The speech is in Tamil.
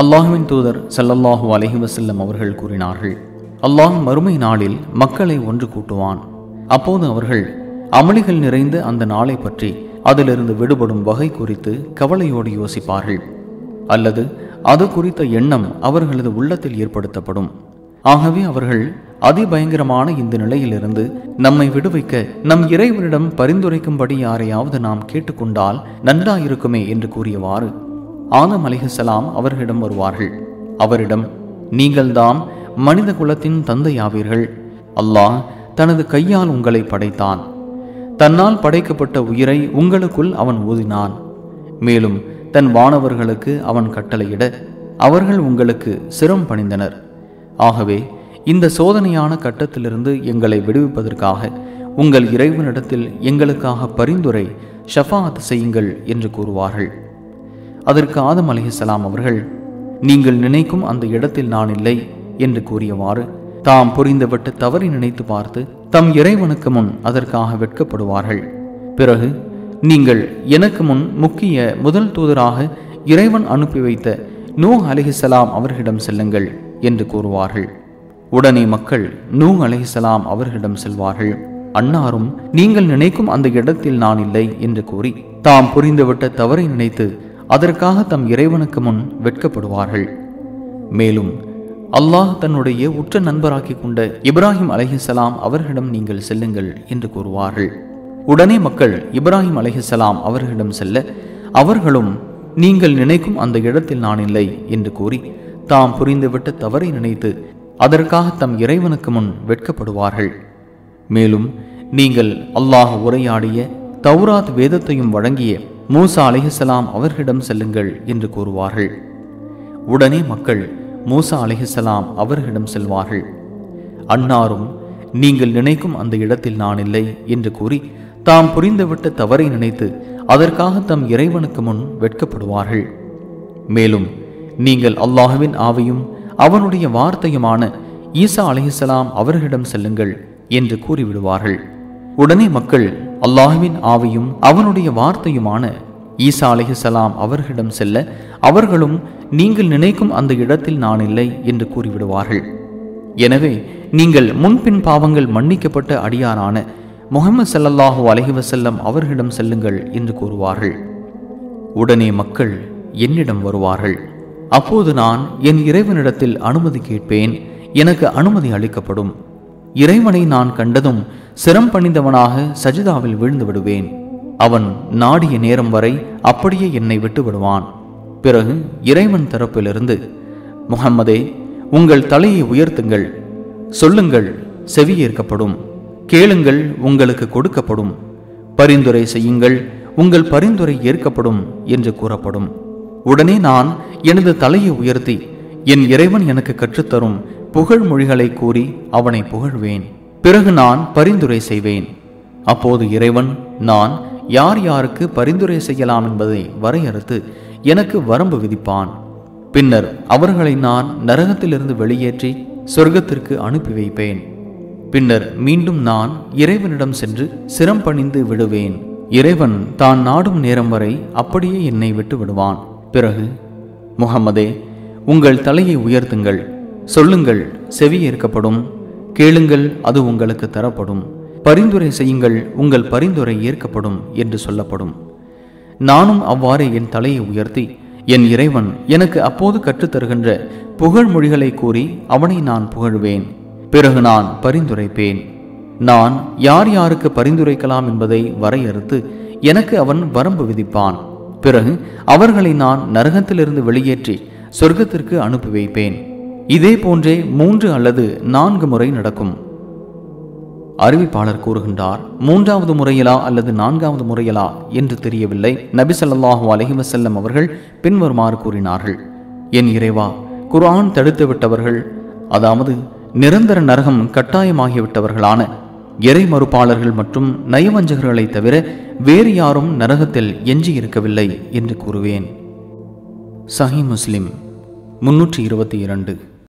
அல்லாஹுவின் தூதர் சல்லல்லாஹு அலஹி வசல்லம் அவர்கள் கூறினார்கள் அல்லாஹ் மறுமை நாளில் மக்களை ஒன்று கூட்டுவான் அப்போது அவர்கள் அமளிகள் நிறைந்த அந்த நாளை பற்றி அதிலிருந்து விடுபடும் வகை குறித்து கவலையோடு யோசிப்பார்கள் அல்லது அது குறித்த எண்ணம் அவர்களது உள்ளத்தில் ஏற்படுத்தப்படும் ஆகவே அவர்கள் அதிபயங்கரமான இந்த நிலையிலிருந்து நம்மை விடுவிக்க நம் இறைவனிடம் பரிந்துரைக்கும்படி யாரையாவது நாம் கேட்டுக்கொண்டால் நன்றாயிருக்குமே என்று கூறியவாறு ஆதம் அலிகுசலாம் அவர்களிடம் வருவார்கள் அவரிடம் நீங்கள்தாம் மனித குலத்தின் தந்தையாவீர்கள் அல்லாஹ் தனது கையால் உங்களை படைத்தான் தன்னால் படைக்கப்பட்ட உயிரை உங்களுக்குள் அவன் ஊதினான் மேலும் தன் வானவர்களுக்கு அவன் கட்டளையிட அவர்கள் உங்களுக்கு சிரம் பணிந்தனர் ஆகவே இந்த சோதனையான கட்டத்திலிருந்து எங்களை விடுவிப்பதற்காக உங்கள் இறைவனிடத்தில் எங்களுக்காக பரிந்துரை ஷஃபாத் செய்யுங்கள் என்று கூறுவார்கள் அதற்கு ஆதம் அலிஹலாம் அவர்கள் நீங்கள் நினைக்கும் அந்த இடத்தில் நான் இல்லை என்று கூறியவாறு தாம் புரிந்துவிட்டு தவறி நினைத்து பார்த்து தம் இறைவனுக்கு முன் அதற்காக வெட்கப்படுவார்கள் பிறகு நீங்கள் எனக்கு முன் முக்கிய முதல் தூதராக இறைவன் அனுப்பி வைத்த நூ அலிஹலாம் அவர்களிடம் செல்லுங்கள் என்று கூறுவார்கள் உடனே மக்கள் நூ அலிஹலாம் அவர்களிடம் செல்வார்கள் அன்னாரும் நீங்கள் நினைக்கும் அந்த இடத்தில் நான் இல்லை என்று கூறி தாம் புரிந்துவிட்ட தவறை நினைத்து அதற்காக தம் இறைவனுக்கு முன் வெட்கப்படுவார்கள் மேலும் அல்லாஹ் தன்னுடைய உற்ற நண்பராக்கி கொண்ட இப்ராஹிம் அலஹிசலாம் அவர்களிடம் நீங்கள் செல்லுங்கள் என்று கூறுவார்கள் உடனே மக்கள் இப்ராஹிம் அலஹிசலாம் அவர்களிடம் செல்ல அவர்களும் நீங்கள் நினைக்கும் அந்த இடத்தில் நான் இல்லை என்று கூறி தாம் புரிந்துவிட்டு தவறை நினைத்து அதற்காக தம் இறைவனுக்கு முன் வெட்கப்படுவார்கள் மேலும் நீங்கள் அல்லாஹ் உரையாடிய தௌராத் வேதத்தையும் வழங்கிய மூசா அலிஹலாம் அவர்களிடம் செல்லுங்கள் என்று கூறுவார்கள் உடனே மக்கள் மூசா அலிஹலாம் அவர்களிடம் செல்வார்கள் அன்னாரும் நீங்கள் நினைக்கும் அந்த இடத்தில் நான் இல்லை என்று கூறி தாம் புரிந்துவிட்ட தவறை நினைத்து அதற்காக தம் இறைவனுக்கு முன் வெட்கப்படுவார்கள் மேலும் நீங்கள் அல்லாஹுவின் ஆவையும் அவனுடைய வார்த்தையுமான ஈசா அலிஹலாம் அவர்களிடம் செல்லுங்கள் என்று கூறிவிடுவார்கள் உடனே மக்கள் அல்லாஹுவின் ஆவையும் அவனுடைய வார்த்தையுமான ஈசா அலிஹலாம் அவர்களிடம் செல்ல அவர்களும் நீங்கள் நினைக்கும் அந்த இடத்தில் நான் இல்லை என்று கூறிவிடுவார்கள் எனவே நீங்கள் முன்பின் பாவங்கள் மன்னிக்கப்பட்ட அடியாரான முகமது சல்லல்லாஹூ அலஹி வசல்லம் அவர்களிடம் செல்லுங்கள் என்று கூறுவார்கள் உடனே மக்கள் என்னிடம் வருவார்கள் அப்போது நான் என் இறைவனிடத்தில் அனுமதி கேட்பேன் எனக்கு அனுமதி அளிக்கப்படும் இறைவனை நான் கண்டதும் சிரம் பணிந்தவனாக சஜிதாவில் விழுந்து விடுவேன் அவன் நாடிய நேரம் வரை அப்படியே என்னை விட்டு விடுவான் பிறகு இறைவன் தரப்பிலிருந்து முகம்மதே உங்கள் தலையை உயர்த்துங்கள் சொல்லுங்கள் செவியேற்கப்படும் கேளுங்கள் உங்களுக்கு கொடுக்கப்படும் பரிந்துரை செய்யுங்கள் உங்கள் பரிந்துரை ஏற்கப்படும் என்று கூறப்படும் உடனே நான் எனது தலையை உயர்த்தி என் இறைவன் எனக்கு கற்றுத்தரும் புகழ் மொழிகளை கூறி அவனை புகழ்வேன் பிறகு நான் பரிந்துரை செய்வேன் அப்போது இறைவன் நான் யார் யாருக்கு பரிந்துரை செய்யலாம் என்பதை வரையறுத்து எனக்கு வரம்பு விதிப்பான் பின்னர் அவர்களை நான் நரகத்திலிருந்து வெளியேற்றி சொர்க்கத்திற்கு அனுப்பி வைப்பேன் பின்னர் மீண்டும் நான் இறைவனிடம் சென்று சிரம் பணிந்து விடுவேன் இறைவன் தான் நாடும் நேரம் வரை அப்படியே என்னை விட்டு விடுவான் பிறகு முகமதே உங்கள் தலையை உயர்த்துங்கள் சொல்லுங்கள் செவி ஏற்கப்படும் கேளுங்கள் அது உங்களுக்கு தரப்படும் பரிந்துரை செய்யுங்கள் உங்கள் பரிந்துரை ஏற்கப்படும் என்று சொல்லப்படும் நானும் அவ்வாறு என் தலையை உயர்த்தி என் இறைவன் எனக்கு அப்போது கற்றுத்தருகின்ற புகழ்மொழிகளை கூறி அவனை நான் புகழ்வேன் பிறகு நான் பரிந்துரைப்பேன் நான் யார் யாருக்கு பரிந்துரைக்கலாம் என்பதை வரையறுத்து எனக்கு அவன் வரம்பு விதிப்பான் பிறகு அவர்களை நான் நரகத்திலிருந்து வெளியேற்றி சொர்க்கத்திற்கு அனுப்பி வைப்பேன் இதே போன்றே மூன்று அல்லது நான்கு முறை நடக்கும் அறிவிப்பாளர் கூறுகின்றார் மூன்றாவது முறையிலா அல்லது நான்காவது முறையிலா என்று தெரியவில்லை நபி சொல்லாஹு அலஹி வசல்லம் அவர்கள் பின்வருமாறு கூறினார்கள் என் இறைவா குரான் தடுத்து விட்டவர்கள் அதாவது நிரந்தர நரகம் கட்டாயமாகிவிட்டவர்களான இறை மறுப்பாளர்கள் மற்றும் நயவஞ்சகர்களை தவிர வேறு யாரும் நரகத்தில் எஞ்சியிருக்கவில்லை என்று கூறுவேன் சஹி முஸ்லிம் முன்னூற்றி இருபத்தி இரண்டு